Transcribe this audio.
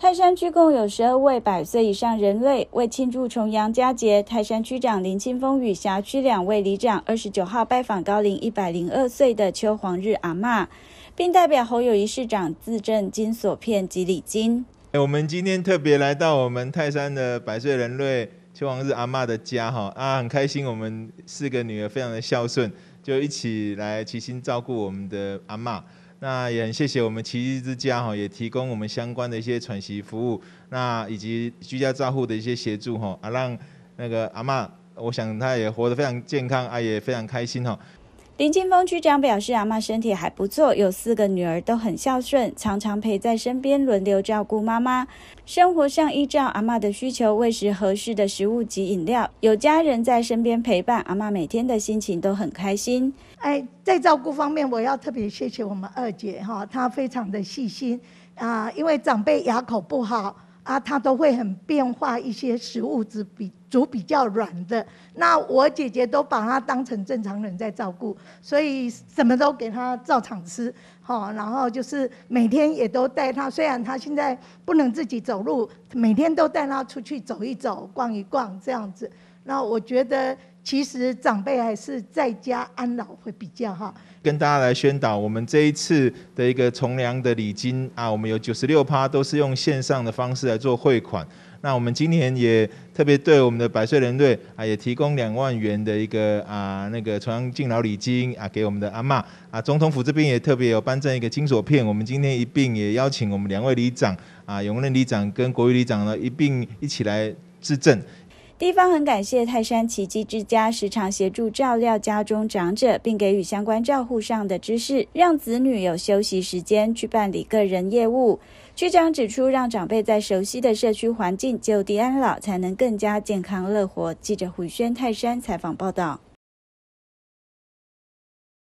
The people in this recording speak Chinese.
泰山区共有十二位百岁以上人类。为庆祝重阳佳节，泰山区长林清峰与辖区两位里长二十九号拜访高龄一百零二岁的邱黄日阿嬷，并代表侯友谊市长自证金锁片及礼金。哎，我们今天特别来到我们泰山的百岁人类邱黄日阿嬷的家，哈啊，很开心，我们四个女儿非常的孝顺，就一起来齐心照顾我们的阿嬷。那也很谢谢我们奇迹之家哈，也提供我们相关的一些喘息服务，那以及居家照护的一些协助哈啊，让那个阿妈，我想她也活得非常健康啊，也非常开心哈。林建峰区长表示，阿妈身体还不错，有四个女儿都很孝顺，常常陪在身边，轮流照顾妈妈。生活上依照阿妈的需求，喂食合适的食物及饮料。有家人在身边陪伴，阿妈每天的心情都很开心。哎，在照顾方面，我要特别谢谢我们二姐哈，她非常的细心啊，因为长辈牙口不好啊，她都会很变化一些食物之比。煮比较软的，那我姐姐都把她当成正常人在照顾，所以什么都给他照常吃，好，然后就是每天也都带他，虽然他现在不能自己走路，每天都带他出去走一走、逛一逛这样子，那我觉得。其实长辈还是在家安老会比较哈。跟大家来宣导，我们这一次的一个从良的礼金啊，我们有九十六趴都是用线上的方式来做汇款。那我们今年也特别对我们的百岁人队啊，也提供两万元的一个啊那个重阳敬老礼金啊给我们的阿妈啊。总统府这边也特别有颁赠一个金锁片，我们今天一并也邀请我们两位里长啊，永任里长跟国语里长呢一并一起来致证，地方很感谢泰山奇迹之家时常协助照料家中长者，并给予相关照护上的知识，让子女有休息时间去办理个人业务。区长指出，让长辈在熟悉的社区环境就地安老，才能更加健康乐活。记者胡轩泰山采访报道。